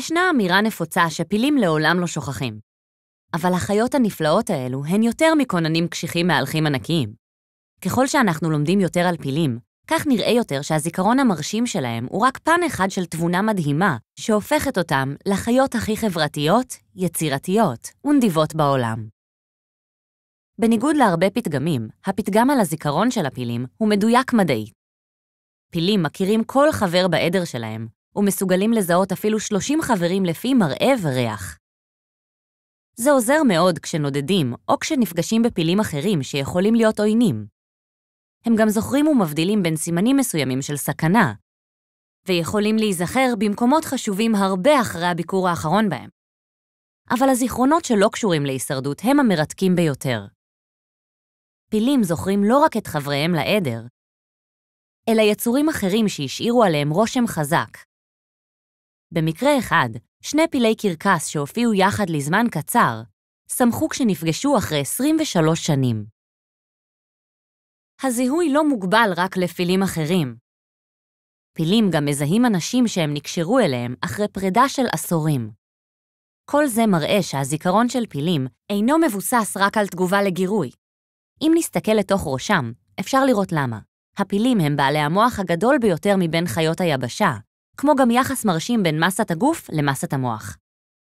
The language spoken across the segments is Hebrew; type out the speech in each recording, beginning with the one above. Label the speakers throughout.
Speaker 1: ישנה אמירה נפוצה שפילים לעולם לא שוכחים. אבל החיות הנפלאות האלו הן יותר מכוננים קשיחים מהלכים ענקיים. ככל שאנחנו לומדים יותר על פילים, כך נראה יותר שהזיכרון המרשים שלהם הוא רק פן אחד של תבונה מדהימה, שהופכת אותם לחיות הכי חברתיות, יצירתיות ונדיבות בעולם. בניגוד להרבה פתגמים, הפתגם על הזיכרון של הפילים הוא מדויק מדעי. פילים מכירים כל חבר בעדר שלהם, ומסוגלים לזהות אפילו 30 חברים לפי מראה וריח. זה עוזר מאוד כשנודדים או כשנפגשים בפילים אחרים שיכולים להיות עוינים. הם גם זוכרים ומבדילים בין סימנים מסוימים של סכנה, ויכולים להיזכר במקומות חשובים הרבה אחרי הביקור האחרון בהם. אבל הזיכרונות שלא קשורים להישרדות הם המרתקים ביותר. פילים זוכרים לא רק את חבריהם לעדר, אלא יצורים אחרים שהשאירו עליהם רושם חזק, במקרה אחד, שני פילי קרקס שהופיעו יחד לזמן קצר, שמחו כשנפגשו אחרי 23 שנים. הזיהוי לא מוגבל רק לפילים אחרים. פילים גם מזהים אנשים שהם נקשרו אליהם אחרי פרידה של עשורים. כל זה מראה שהזיכרון של פילים אינו מבוסס רק על תגובה לגירוי. אם נסתכל לתוך ראשם, אפשר לראות למה. הפילים הם בעלי המוח הגדול ביותר מבין חיות היבשה, כמו גם יחס מרשים בין מסת הגוף למסת המוח.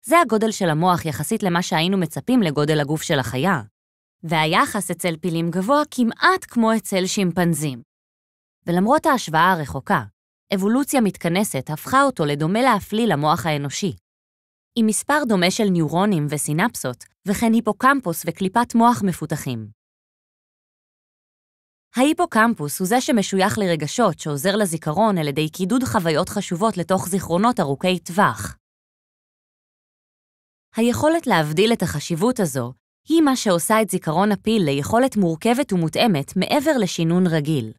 Speaker 1: זה הגודל של המוח יחסית למה שהיינו מצפים לגודל הגוף של החיה, והיחס אצל פילים גבוה כמעט כמו אצל שימפנזים. ולמרות ההשוואה הרחוקה, אבולוציה מתכנסת הפכה אותו לדומה להפליא למוח האנושי. עם מספר דומה של ניורונים וסינפסות, וכן היפוקמפוס וקליפת מוח מפותחים. ההיפוקמפוס הוא זה שמשוייך לרגשות שעוזר לזיכרון על ידי קידוד חוויות חשובות לתוך זיכרונות ארוכי טווח. היכולת להבדיל את החשיבות הזו היא מה שעושה את זיכרון הפיל ליכולת מורכבת ומותאמת מעבר לשינון רגיל.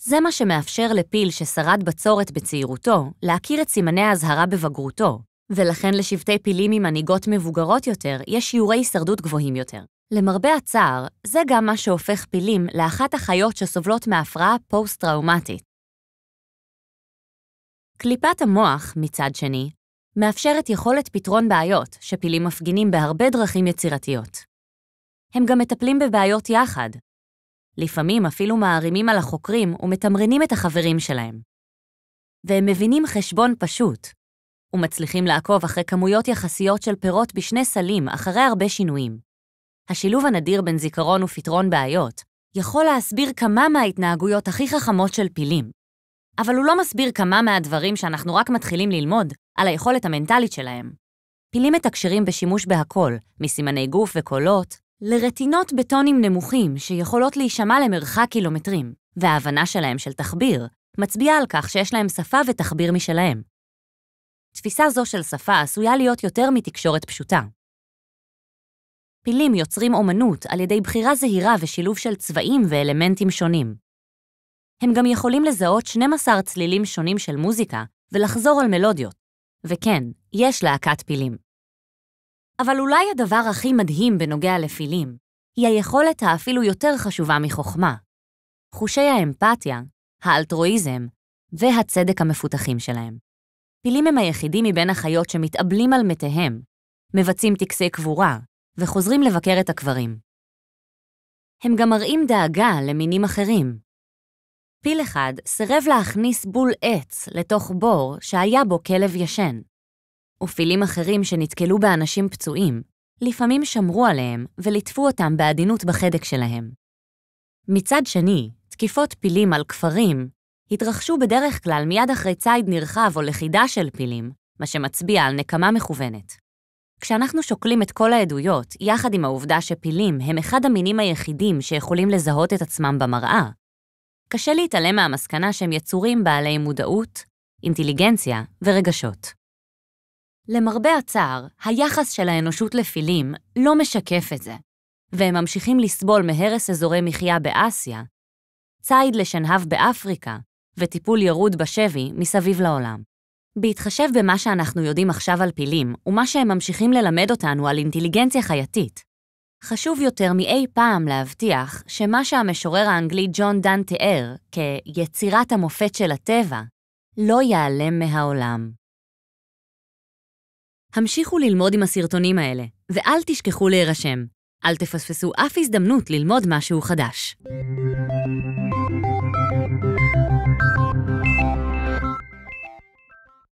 Speaker 1: זה מה שמאפשר לפיל ששרד בצורת בצעירותו להכיר את סימני האזהרה בבגרותו, ולכן לשבטי פילים עם מנהיגות מבוגרות יותר יש שיעורי הישרדות גבוהים יותר. למרבה הצער, זה גם מה שהופך פילים לאחת החיות שסובלות מהפרעה פוסט-טראומטית. קליפת המוח, מצד שני, מאפשרת יכולת פתרון בעיות שפילים מפגינים בהרבה דרכים יצירתיות. הם גם מטפלים בבעיות יחד. לפעמים אפילו מערימים על החוקרים ומתמרנים את החברים שלהם. והם מבינים חשבון פשוט, ומצליחים לעקוב אחרי כמויות יחסיות של פירות בשני סלים אחרי הרבה שינויים. השילוב הנדיר בין זיכרון ופתרון בעיות יכול להסביר כמה מההתנהגויות הכי חכמות של פילים. אבל הוא לא מסביר כמה מהדברים שאנחנו רק מתחילים ללמוד על היכולת המנטלית שלהם. פילים מתקשרים בשימוש בהכול, מסימני גוף וקולות, לרטינות בטונים נמוכים שיכולות להישמע למרחק קילומטרים, וההבנה שלהם של תחביר מצביעה על כך שיש להם שפה ותחביר משלהם. תפיסה זו של שפה עשויה להיות יותר מתקשורת פשוטה, פילים יוצרים אומנות על ידי בחירה זהירה ושילוב של צבעים ואלמנטים שונים. הם גם יכולים לזהות 12 צלילים שונים של מוזיקה ולחזור על מלודיות. וכן, יש להקת פילים. אבל אולי הדבר הכי מדהים בנוגע לפילים, היא היכולת האפילו יותר חשובה מחוכמה. חושי האמפתיה, האלטרואיזם והצדק המפותחים שלהם. פילים הם היחידים מבין החיות שמתאבלים על מתיהם, מבצעים טקסי קבורה, וחוזרים לבקר את הקברים. הם גם מראים דאגה למינים אחרים. פיל אחד סירב להכניס בול עץ לתוך בור שהיה בו כלב ישן, ופילים אחרים שנתקלו באנשים פצועים, לפעמים שמרו עליהם וליטפו אותם בעדינות בחדק שלהם. מצד שני, תקיפות פילים על כפרים התרחשו בדרך כלל מיד אחרי ציד נרחב או לכידה של פילים, מה שמצביע על נקמה מכוונת. כשאנחנו שוקלים את כל העדויות, יחד עם העובדה שפילים הם אחד המינים היחידים שיכולים לזהות את עצמם במראה, קשה להתעלם מהמסקנה שהם יצורים בעלי מודעות, אינטליגנציה ורגשות. למרבה הצער, היחס של האנושות לפילים לא משקף את זה, והם ממשיכים לסבול מהרס אזורי מחיה באסיה, ציד לשנהב באפריקה וטיפול ירוד בשבי מסביב לעולם. בהתחשב במה שאנחנו יודעים עכשיו על פילים, ומה שהם ממשיכים ללמד אותנו על אינטליגנציה חייתית, חשוב יותר מאי פעם להבטיח שמה שהמשורר האנגלי ג'ון דן תיאר כיצירת המופת של הטבע, לא ייעלם מהעולם. המשיכו ללמוד עם הסרטונים האלה, ואל תשכחו להירשם. אל תפספסו אף הזדמנות ללמוד משהו חדש.